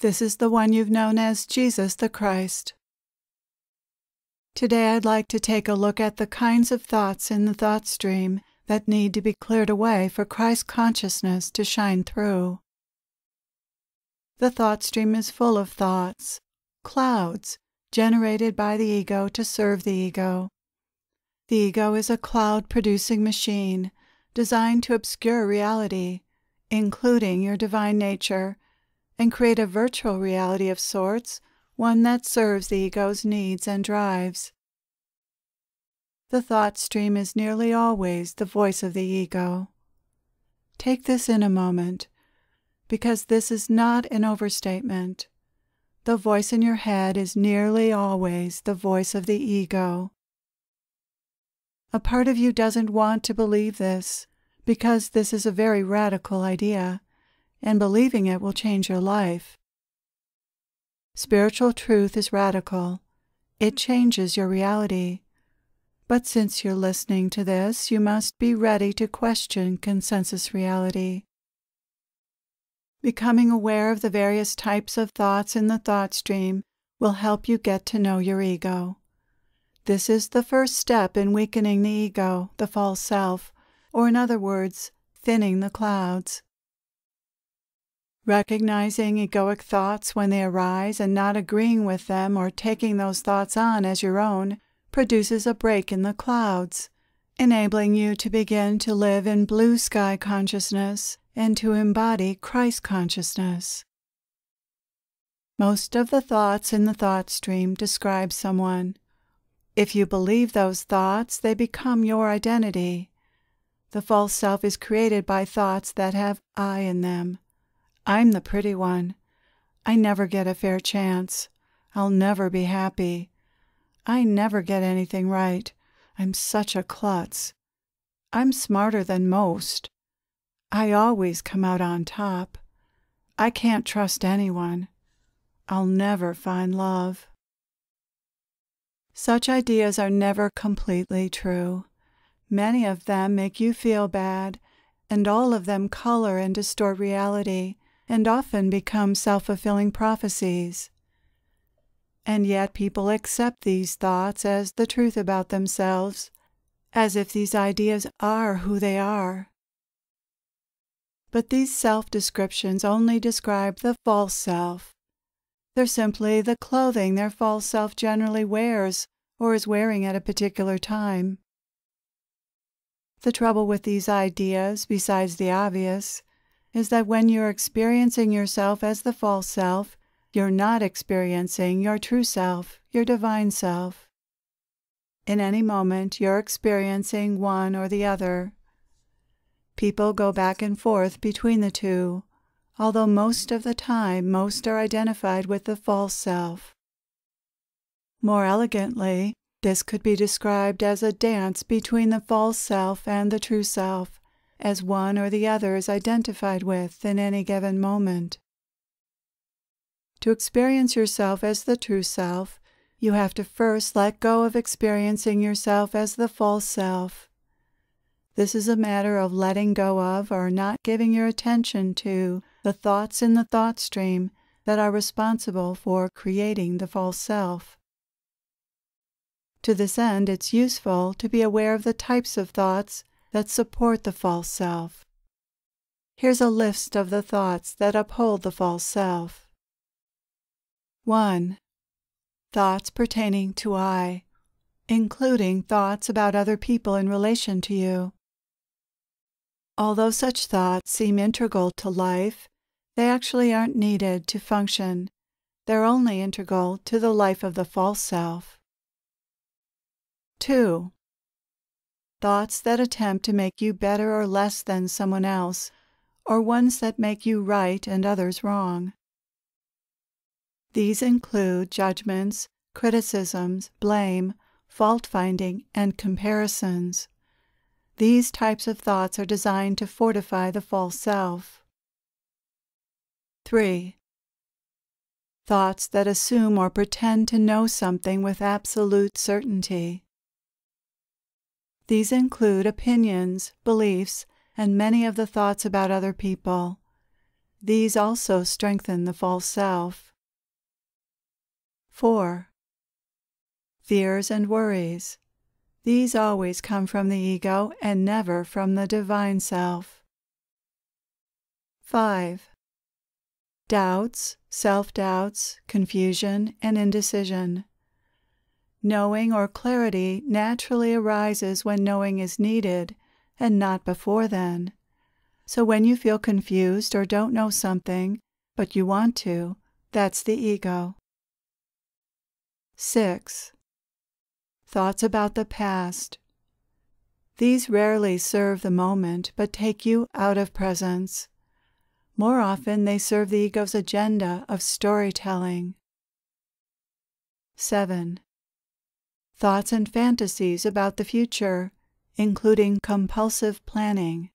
This is the one you've known as Jesus the Christ. Today I'd like to take a look at the kinds of thoughts in the thought stream that need to be cleared away for Christ consciousness to shine through. The thought stream is full of thoughts, clouds, generated by the ego to serve the ego. The ego is a cloud producing machine designed to obscure reality, including your divine nature and create a virtual reality of sorts, one that serves the ego's needs and drives. The thought stream is nearly always the voice of the ego. Take this in a moment, because this is not an overstatement. The voice in your head is nearly always the voice of the ego. A part of you doesn't want to believe this, because this is a very radical idea and believing it will change your life. Spiritual truth is radical, it changes your reality. But since you're listening to this, you must be ready to question consensus reality. Becoming aware of the various types of thoughts in the thought stream will help you get to know your ego. This is the first step in weakening the ego, the false self, or in other words, thinning the clouds recognizing egoic thoughts when they arise and not agreeing with them or taking those thoughts on as your own produces a break in the clouds, enabling you to begin to live in blue sky consciousness and to embody Christ consciousness. Most of the thoughts in the thought stream describe someone. If you believe those thoughts, they become your identity. The false self is created by thoughts that have I in them. I'm the pretty one. I never get a fair chance. I'll never be happy. I never get anything right. I'm such a klutz. I'm smarter than most. I always come out on top. I can't trust anyone. I'll never find love. Such ideas are never completely true. Many of them make you feel bad, and all of them color and distort reality and often become self fulfilling prophecies. And yet people accept these thoughts as the truth about themselves, as if these ideas are who they are. But these self descriptions only describe the false self. They're simply the clothing their false self generally wears or is wearing at a particular time. The trouble with these ideas, besides the obvious, is that when you're experiencing yourself as the false self, you're not experiencing your true self, your divine self. In any moment, you're experiencing one or the other. People go back and forth between the two, although most of the time, most are identified with the false self. More elegantly, this could be described as a dance between the false self and the true self as one or the other is identified with in any given moment. To experience yourself as the true self, you have to first let go of experiencing yourself as the false self. This is a matter of letting go of or not giving your attention to the thoughts in the thought stream that are responsible for creating the false self. To this end, it's useful to be aware of the types of thoughts that support the false self. Here's a list of the thoughts that uphold the false self. 1. Thoughts pertaining to I, including thoughts about other people in relation to you. Although such thoughts seem integral to life, they actually aren't needed to function. They're only integral to the life of the false self. 2 thoughts that attempt to make you better or less than someone else, or ones that make you right and others wrong. These include judgments, criticisms, blame, fault finding, and comparisons. These types of thoughts are designed to fortify the false self. 3. Thoughts that assume or pretend to know something with absolute certainty. These include opinions, beliefs, and many of the thoughts about other people. These also strengthen the false self. 4. Fears and worries. These always come from the ego and never from the divine self. 5. Doubts, self doubts, confusion, and indecision. Knowing or clarity naturally arises when knowing is needed and not before then. So when you feel confused or don't know something, but you want to, that's the ego. 6. Thoughts about the past. These rarely serve the moment but take you out of presence. More often, they serve the ego's agenda of storytelling. 7 thoughts and fantasies about the future, including compulsive planning.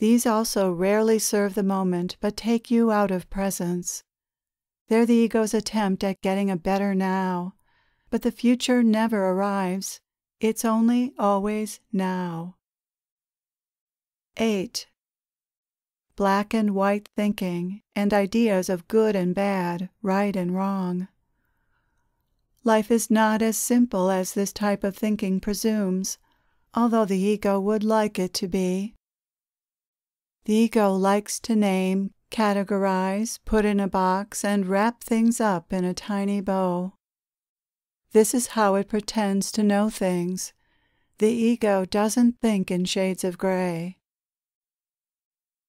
These also rarely serve the moment but take you out of presence. They're the ego's attempt at getting a better now, but the future never arrives. It's only always now. 8. Black and white thinking and ideas of good and bad, right and wrong. Life is not as simple as this type of thinking presumes, although the ego would like it to be. The ego likes to name, categorize, put in a box, and wrap things up in a tiny bow. This is how it pretends to know things. The ego doesn't think in shades of gray.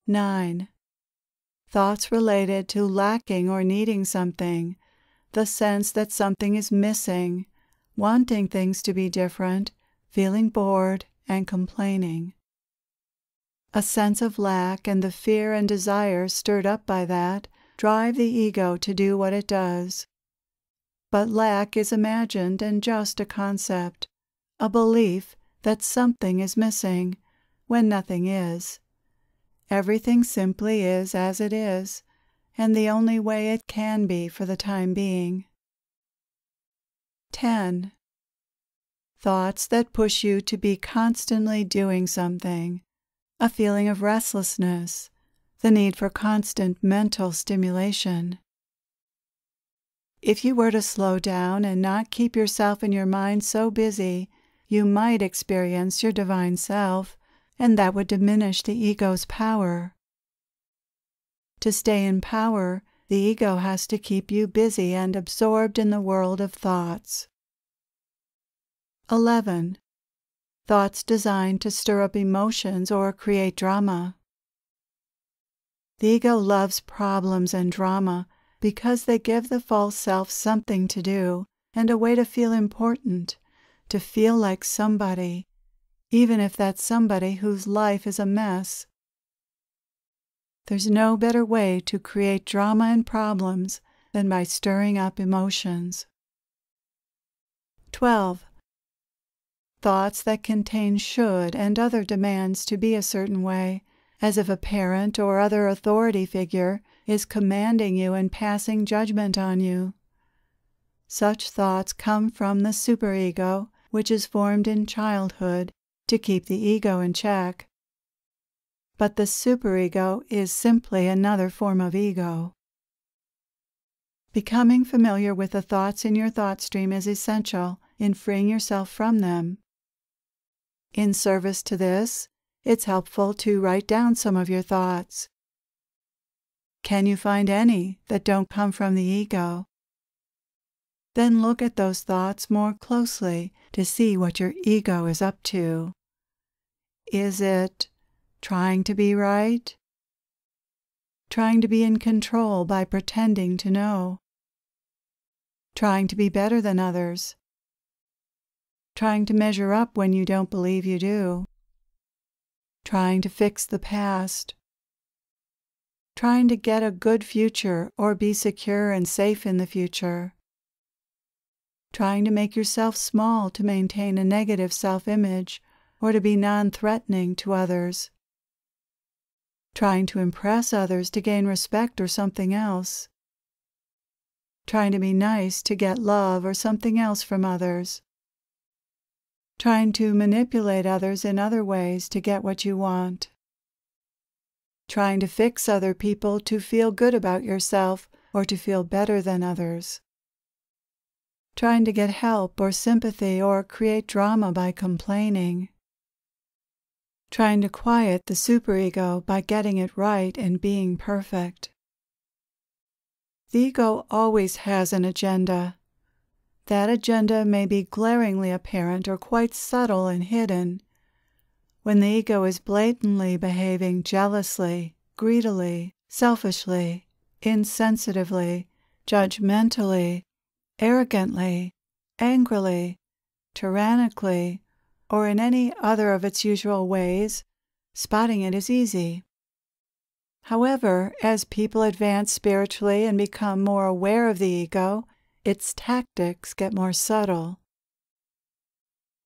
9. Thoughts related to lacking or needing something, the sense that something is missing, wanting things to be different, feeling bored, and complaining. A sense of lack and the fear and desire stirred up by that drive the ego to do what it does. But lack is imagined and just a concept, a belief that something is missing when nothing is. Everything simply is as it is, and the only way it can be for the time being. 10. Thoughts that push you to be constantly doing something, a feeling of restlessness, the need for constant mental stimulation. If you were to slow down and not keep yourself and your mind so busy, you might experience your divine self, and that would diminish the ego's power. To stay in power, the ego has to keep you busy and absorbed in the world of thoughts. 11. Thoughts designed to stir up emotions or create drama. The ego loves problems and drama because they give the false self something to do and a way to feel important, to feel like somebody, even if that's somebody whose life is a mess there's no better way to create drama and problems than by stirring up emotions. 12. Thoughts that contain should and other demands to be a certain way, as if a parent or other authority figure is commanding you and passing judgment on you. Such thoughts come from the superego, which is formed in childhood to keep the ego in check but the superego is simply another form of ego. Becoming familiar with the thoughts in your thought stream is essential in freeing yourself from them. In service to this, it's helpful to write down some of your thoughts. Can you find any that don't come from the ego? Then look at those thoughts more closely to see what your ego is up to. Is it trying to be right, trying to be in control by pretending to know, trying to be better than others, trying to measure up when you don't believe you do, trying to fix the past, trying to get a good future or be secure and safe in the future, trying to make yourself small to maintain a negative self image or to be non threatening to others trying to impress others to gain respect or something else, trying to be nice to get love or something else from others, trying to manipulate others in other ways to get what you want, trying to fix other people to feel good about yourself or to feel better than others. Trying to get help or sympathy or create drama by complaining trying to quiet the superego by getting it right and being perfect. The ego always has an agenda. That agenda may be glaringly apparent or quite subtle and hidden. When the ego is blatantly behaving jealously, greedily, selfishly, insensitively, judgmentally, arrogantly, angrily, tyrannically, or in any other of its usual ways, spotting it is easy. However, as people advance spiritually and become more aware of the ego, its tactics get more subtle.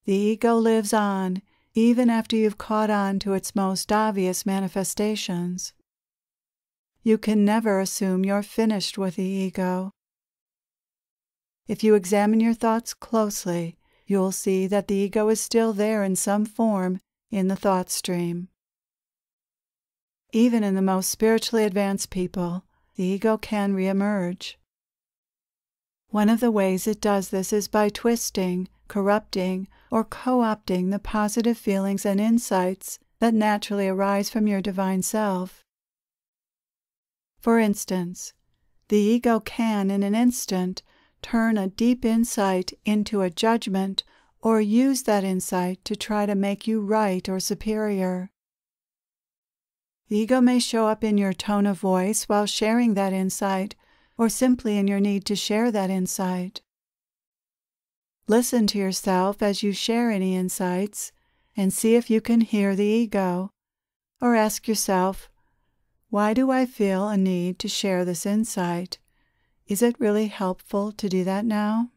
The ego lives on even after you've caught on to its most obvious manifestations. You can never assume you're finished with the ego. If you examine your thoughts closely, you'll see that the ego is still there in some form in the thought stream. Even in the most spiritually advanced people, the ego can reemerge. One of the ways it does this is by twisting, corrupting, or co opting the positive feelings and insights that naturally arise from your divine self. For instance, the ego can, in an instant, turn a deep insight into a judgment or use that insight to try to make you right or superior. The ego may show up in your tone of voice while sharing that insight or simply in your need to share that insight. Listen to yourself as you share any insights and see if you can hear the ego, or ask yourself, Why do I feel a need to share this insight? Is it really helpful to do that now?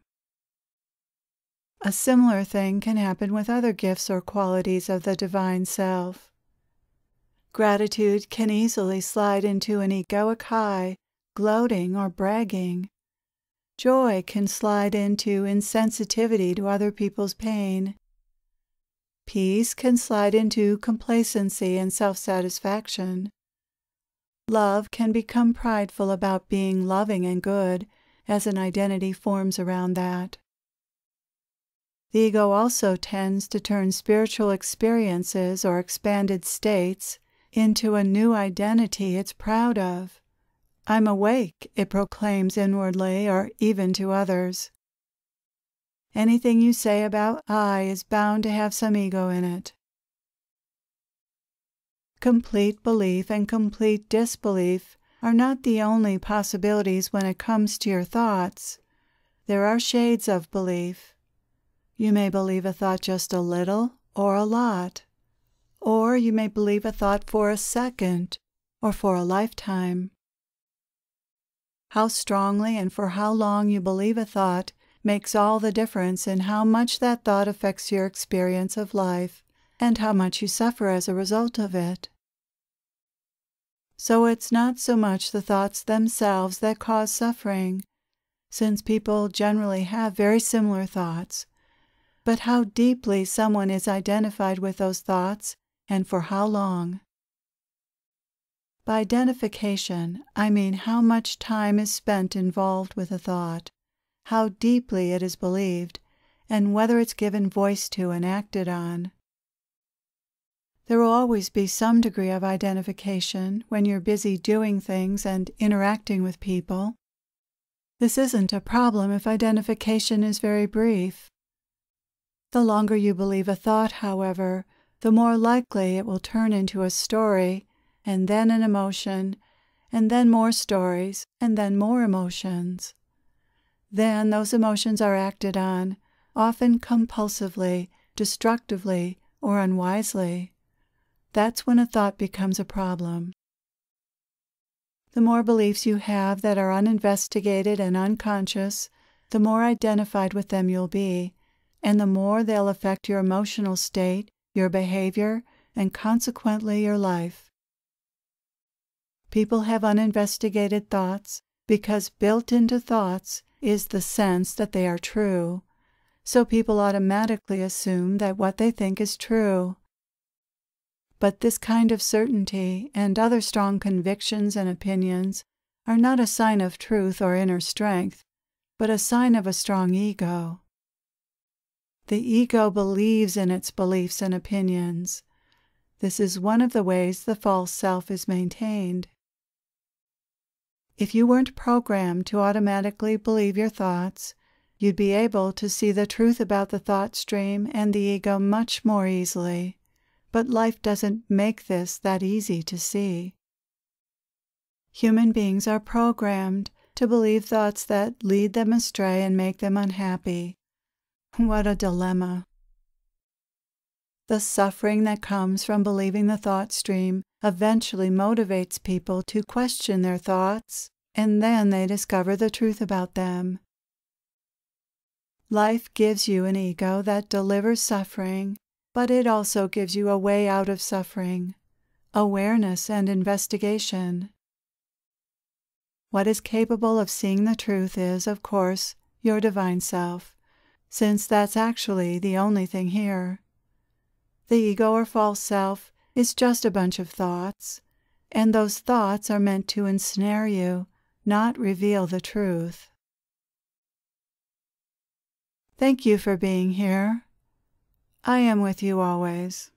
A similar thing can happen with other gifts or qualities of the Divine Self. Gratitude can easily slide into an egoic high, gloating, or bragging. Joy can slide into insensitivity to other people's pain. Peace can slide into complacency and self satisfaction. Love can become prideful about being loving and good as an identity forms around that. The ego also tends to turn spiritual experiences or expanded states into a new identity it's proud of. I'm awake, it proclaims inwardly or even to others. Anything you say about I is bound to have some ego in it. Complete belief and complete disbelief are not the only possibilities when it comes to your thoughts. There are shades of belief. You may believe a thought just a little or a lot. Or you may believe a thought for a second or for a lifetime. How strongly and for how long you believe a thought makes all the difference in how much that thought affects your experience of life and how much you suffer as a result of it. So it's not so much the thoughts themselves that cause suffering, since people generally have very similar thoughts, but how deeply someone is identified with those thoughts and for how long. By identification, I mean how much time is spent involved with a thought, how deeply it is believed, and whether it's given voice to and acted on. There will always be some degree of identification when you're busy doing things and interacting with people. This isn't a problem if identification is very brief. The longer you believe a thought, however, the more likely it will turn into a story, and then an emotion, and then more stories, and then more emotions. Then those emotions are acted on, often compulsively, destructively, or unwisely. That's when a thought becomes a problem. The more beliefs you have that are uninvestigated and unconscious, the more identified with them you'll be, and the more they'll affect your emotional state, your behavior, and consequently your life. People have uninvestigated thoughts because built into thoughts is the sense that they are true. So people automatically assume that what they think is true, but this kind of certainty and other strong convictions and opinions are not a sign of truth or inner strength, but a sign of a strong ego. The ego believes in its beliefs and opinions. This is one of the ways the false self is maintained. If you weren't programmed to automatically believe your thoughts, you'd be able to see the truth about the thought stream and the ego much more easily but life doesn't make this that easy to see. Human beings are programmed to believe thoughts that lead them astray and make them unhappy. What a dilemma! The suffering that comes from believing the thought stream eventually motivates people to question their thoughts, and then they discover the truth about them. Life gives you an ego that delivers suffering but it also gives you a way out of suffering, awareness, and investigation. What is capable of seeing the truth is, of course, your divine self, since that's actually the only thing here. The ego or false self is just a bunch of thoughts, and those thoughts are meant to ensnare you, not reveal the truth. Thank you for being here. I am with you always.